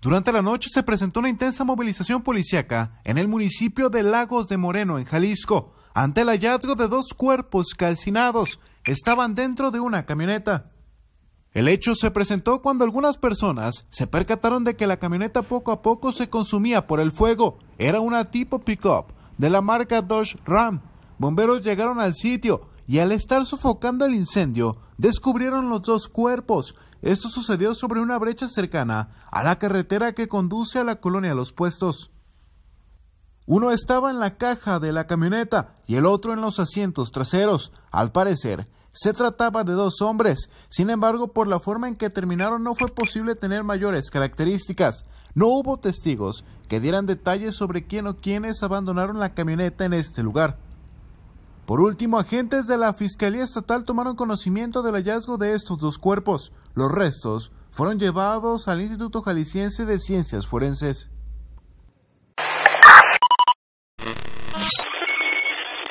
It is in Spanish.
Durante la noche se presentó una intensa movilización policíaca en el municipio de Lagos de Moreno, en Jalisco, ante el hallazgo de dos cuerpos calcinados. Estaban dentro de una camioneta. El hecho se presentó cuando algunas personas se percataron de que la camioneta poco a poco se consumía por el fuego. Era una tipo pickup de la marca Dodge Ram. Bomberos llegaron al sitio y al estar sofocando el incendio, descubrieron los dos cuerpos esto sucedió sobre una brecha cercana a la carretera que conduce a la colonia Los Puestos. Uno estaba en la caja de la camioneta y el otro en los asientos traseros. Al parecer, se trataba de dos hombres. Sin embargo, por la forma en que terminaron no fue posible tener mayores características. No hubo testigos que dieran detalles sobre quién o quiénes abandonaron la camioneta en este lugar. Por último, agentes de la Fiscalía Estatal tomaron conocimiento del hallazgo de estos dos cuerpos. Los restos fueron llevados al Instituto Jalisciense de Ciencias Forenses.